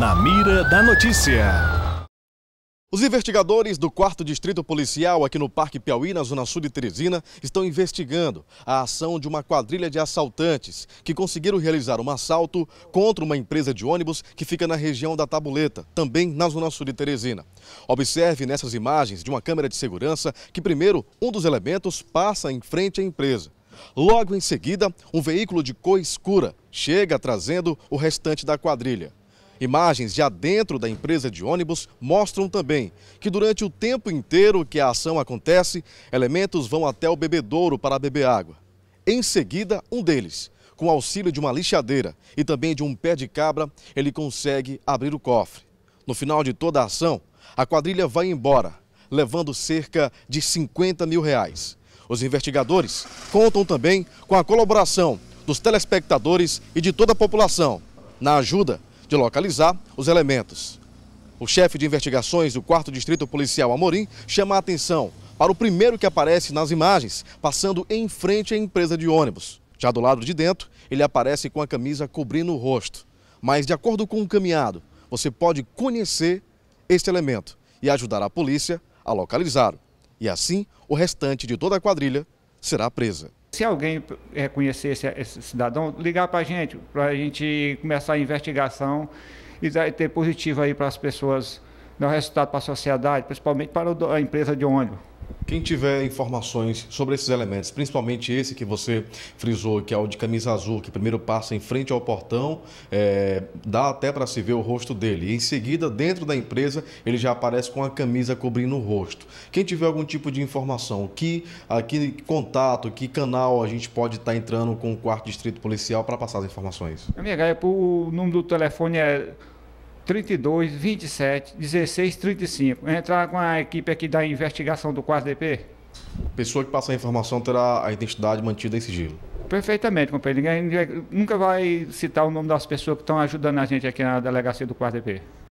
Na mira da notícia. Os investigadores do 4 Distrito Policial aqui no Parque Piauí, na Zona Sul de Teresina, estão investigando a ação de uma quadrilha de assaltantes que conseguiram realizar um assalto contra uma empresa de ônibus que fica na região da Tabuleta, também na Zona Sul de Teresina. Observe nessas imagens de uma câmera de segurança que primeiro um dos elementos passa em frente à empresa. Logo em seguida, um veículo de cor escura chega trazendo o restante da quadrilha. Imagens já dentro da empresa de ônibus mostram também que durante o tempo inteiro que a ação acontece, elementos vão até o bebedouro para beber água. Em seguida, um deles, com auxílio de uma lixadeira e também de um pé de cabra, ele consegue abrir o cofre. No final de toda a ação, a quadrilha vai embora, levando cerca de 50 mil reais. Os investigadores contam também com a colaboração dos telespectadores e de toda a população na ajuda de localizar os elementos. O chefe de investigações do 4 Distrito Policial Amorim chama a atenção para o primeiro que aparece nas imagens, passando em frente à empresa de ônibus. Já do lado de dentro, ele aparece com a camisa cobrindo o rosto. Mas, de acordo com o caminhado, você pode conhecer este elemento e ajudar a polícia a localizá-lo. E assim, o restante de toda a quadrilha será presa. Se alguém reconhecer esse, esse cidadão, ligar para a gente, para a gente começar a investigação e ter positivo aí para as pessoas, dar resultado para a sociedade, principalmente para a empresa de ônibus. Quem tiver informações sobre esses elementos, principalmente esse que você frisou, que é o de camisa azul, que primeiro passa em frente ao portão, é, dá até para se ver o rosto dele. E em seguida, dentro da empresa, ele já aparece com a camisa cobrindo o rosto. Quem tiver algum tipo de informação, que, a, que contato, que canal a gente pode estar tá entrando com o quarto distrito policial para passar as informações? Amiga, é, o número do telefone é 32 27 16 35. Entrar com a equipe aqui da investigação do 4 DP. Pessoa que passa a informação terá a identidade mantida em sigilo. Perfeitamente, companheiro. Ninguém nunca vai citar o nome das pessoas que estão ajudando a gente aqui na delegacia do 4 DP.